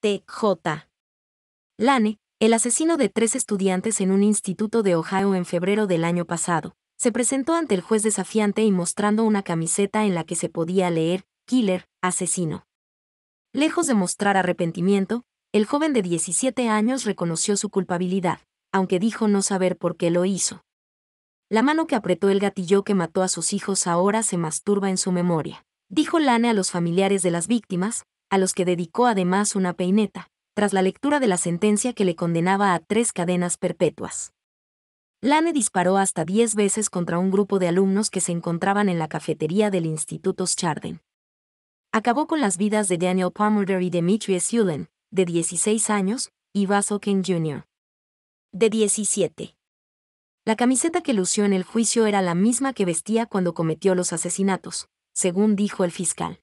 T.J. Lane, el asesino de tres estudiantes en un instituto de Ohio en febrero del año pasado, se presentó ante el juez desafiante y mostrando una camiseta en la que se podía leer, Killer, asesino. Lejos de mostrar arrepentimiento, el joven de 17 años reconoció su culpabilidad, aunque dijo no saber por qué lo hizo. La mano que apretó el gatillo que mató a sus hijos ahora se masturba en su memoria, dijo Lane a los familiares de las víctimas, a los que dedicó además una peineta, tras la lectura de la sentencia que le condenaba a tres cadenas perpetuas. Lane disparó hasta diez veces contra un grupo de alumnos que se encontraban en la cafetería del Instituto Scharden. Acabó con las vidas de Daniel Palmer y Demetrius Yulen, de 16 años, y Basil King Jr., de 17. La camiseta que lució en el juicio era la misma que vestía cuando cometió los asesinatos, según dijo el fiscal.